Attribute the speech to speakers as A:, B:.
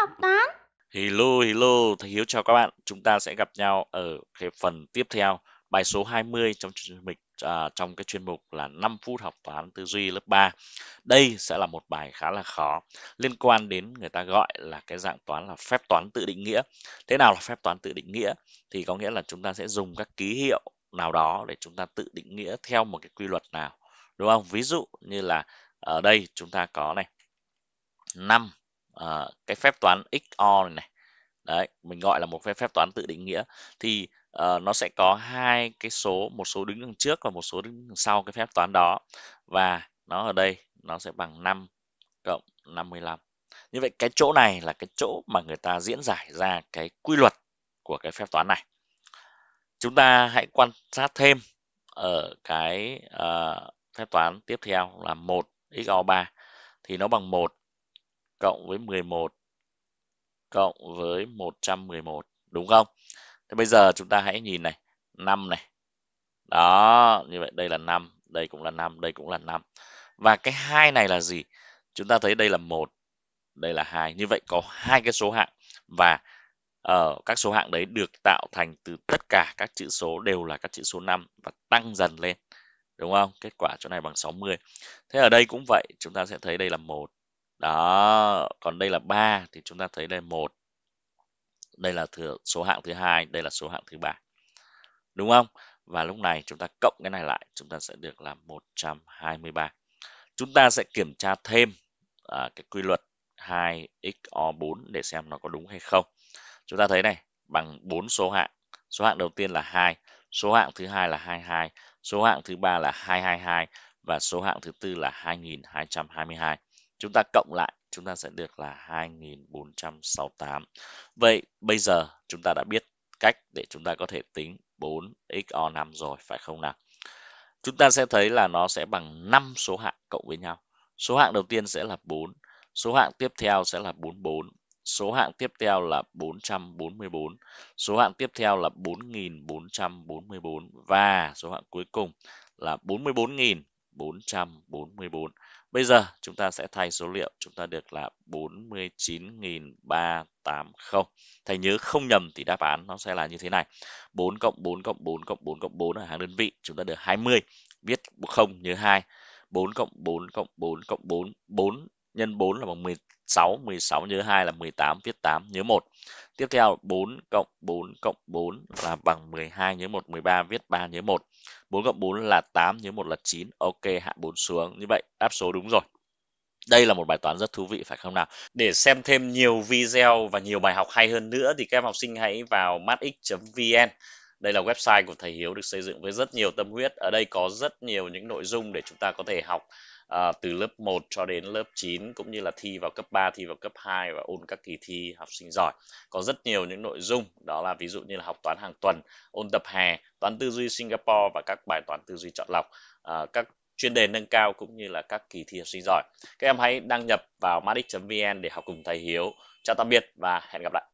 A: Ngọc Tán. Hello, hello, thầy Hiếu chào các bạn. Chúng ta sẽ gặp nhau ở cái phần tiếp theo, bài số 20 trong mình à, trong cái chuyên mục là 5 phút học toán tư duy lớp 3. Đây sẽ là một bài khá là khó liên quan đến người ta gọi là cái dạng toán là phép toán tự định nghĩa. Thế nào là phép toán tự định nghĩa? Thì có nghĩa là chúng ta sẽ dùng các ký hiệu nào đó để chúng ta tự định nghĩa theo một cái quy luật nào, đúng không? Ví dụ như là ở đây chúng ta có này 5 à, cái phép toán XO này, này đấy mình gọi là một phép phép toán tự định nghĩa thì uh, nó sẽ có hai cái số một số đứng đằng trước và một số đứng đằng sau cái phép toán đó và nó ở đây nó sẽ bằng 5 cộng 55 như vậy cái chỗ này là cái chỗ mà người ta diễn giải ra cái quy luật của cái phép toán này chúng ta hãy quan sát thêm ở cái uh, phép toán tiếp theo là 1 xo 3 thì nó bằng 1 cộng với 11 cộng với 111 đúng không? Thế bây giờ chúng ta hãy nhìn này, 5 này. Đó, như vậy đây là 5, đây cũng là 5, đây cũng là 5. Và cái hai này là gì? Chúng ta thấy đây là 1, đây là 2. Như vậy có hai cái số hạng và ở ờ, uh, các số hạng đấy được tạo thành từ tất cả các chữ số đều là các chữ số 5 và tăng dần lên. Đúng không? Kết quả chỗ này bằng 60. Thế ở đây cũng vậy, chúng ta sẽ thấy đây là 1, đó còn đây là ba thì chúng ta thấy đây một đây là thừa, số hạng thứ hai đây là số hạng thứ ba đúng không và lúc này chúng ta cộng cái này lại chúng ta sẽ được là 123 chúng ta sẽ kiểm tra thêm à, cái quy luật 2xo4 để xem nó có đúng hay không chúng ta thấy này bằng bốn số hạng số hạng đầu tiên là 2 số hạng thứ hai là 22 số hạng thứ ba là 222 và số hạng thứ tư là 2222 chúng ta cộng lại chúng ta sẽ được là 2468. Vậy bây giờ chúng ta đã biết cách để chúng ta có thể tính 4xo5 rồi phải không nào? Chúng ta sẽ thấy là nó sẽ bằng 5 số hạng cộng với nhau. Số hạng đầu tiên sẽ là 4, số hạng tiếp theo sẽ là 44, số hạng tiếp theo là 444, số hạng tiếp theo là 4444 và số hạng cuối cùng là 44.000 444. Bây giờ chúng ta sẽ thay số liệu, chúng ta được là 49.380. Thầy nhớ không nhầm thì đáp án nó sẽ là như thế này. 4 cộng 4 cộng 4 cộng 4 cộng 4 ở hàng đơn vị, chúng ta được 20. Viết không nhớ 2. 4 cộng 4 cộng 4 cộng 4, 4 nhân 4 là bằng 16, 16 nhớ 2 là 18, viết 8 nhớ 1. Tiếp theo 4 cộng 4 cộng 4 là bằng 12 nhớ 1, 13 viết 3 nhớ 1. 4 cộng 4 là 8 nhớ 1 là 9 ok hạ 4 xuống như vậy đáp số đúng rồi đây là một bài toán rất thú vị phải không nào? Để xem thêm nhiều video và nhiều bài học hay hơn nữa thì các em học sinh hãy vào matx.vn. Đây là website của thầy Hiếu được xây dựng với rất nhiều tâm huyết. Ở đây có rất nhiều những nội dung để chúng ta có thể học à, từ lớp 1 cho đến lớp 9 cũng như là thi vào cấp 3, thi vào cấp 2 và ôn các kỳ thi học sinh giỏi. Có rất nhiều những nội dung đó là ví dụ như là học toán hàng tuần, ôn tập hè, toán tư duy Singapore và các bài toán tư duy chọn lọc, à, các chuyên đề nâng cao cũng như là các kỳ thi học sinh giỏi. Các em hãy đăng nhập vào madic.vn để học cùng thầy Hiếu. Chào tạm biệt và hẹn gặp lại.